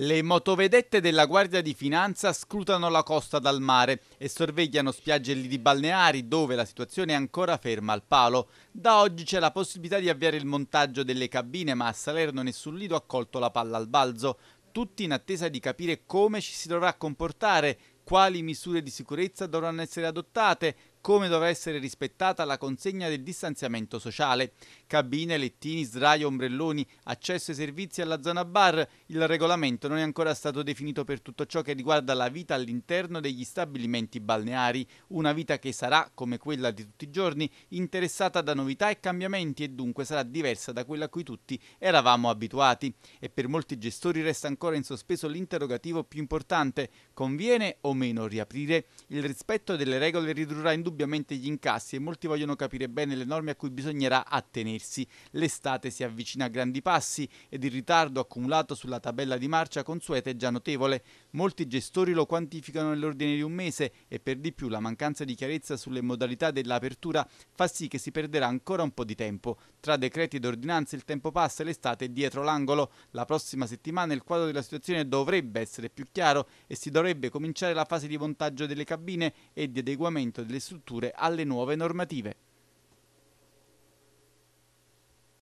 Le motovedette della Guardia di Finanza scrutano la costa dal mare e sorvegliano spiagge lidi balneari dove la situazione è ancora ferma al palo. Da oggi c'è la possibilità di avviare il montaggio delle cabine, ma a Salerno nessun lido ha colto la palla al balzo. Tutti in attesa di capire come ci si dovrà comportare, quali misure di sicurezza dovranno essere adottate, come dovrà essere rispettata la consegna del distanziamento sociale. Cabine, lettini, sdraio, ombrelloni, accesso ai servizi alla zona bar, il regolamento non è ancora stato definito per tutto ciò che riguarda la vita all'interno degli stabilimenti balneari, una vita che sarà, come quella di tutti i giorni, interessata da novità e cambiamenti e dunque sarà diversa da quella a cui tutti eravamo abituati. E per molti gestori resta ancora in sospeso l'interrogativo più importante, conviene o meno riaprire? Il rispetto delle regole ridurrà in indubbiamente gli incassi e molti vogliono capire bene le norme a cui bisognerà attenersi. L'estate si avvicina a grandi passi ed il ritardo accumulato sulla tabella di marcia consueta è già notevole. Molti gestori lo quantificano nell'ordine di un mese e per di più la mancanza di chiarezza sulle modalità dell'apertura fa sì che si perderà ancora un po' di tempo. Tra decreti ed ordinanze il tempo passa e l'estate è dietro l'angolo. La prossima settimana il quadro della situazione dovrebbe essere più chiaro e si dovrebbe cominciare la fase di montaggio delle cabine e di adeguamento delle strutture infrastrutture alle nuove normative.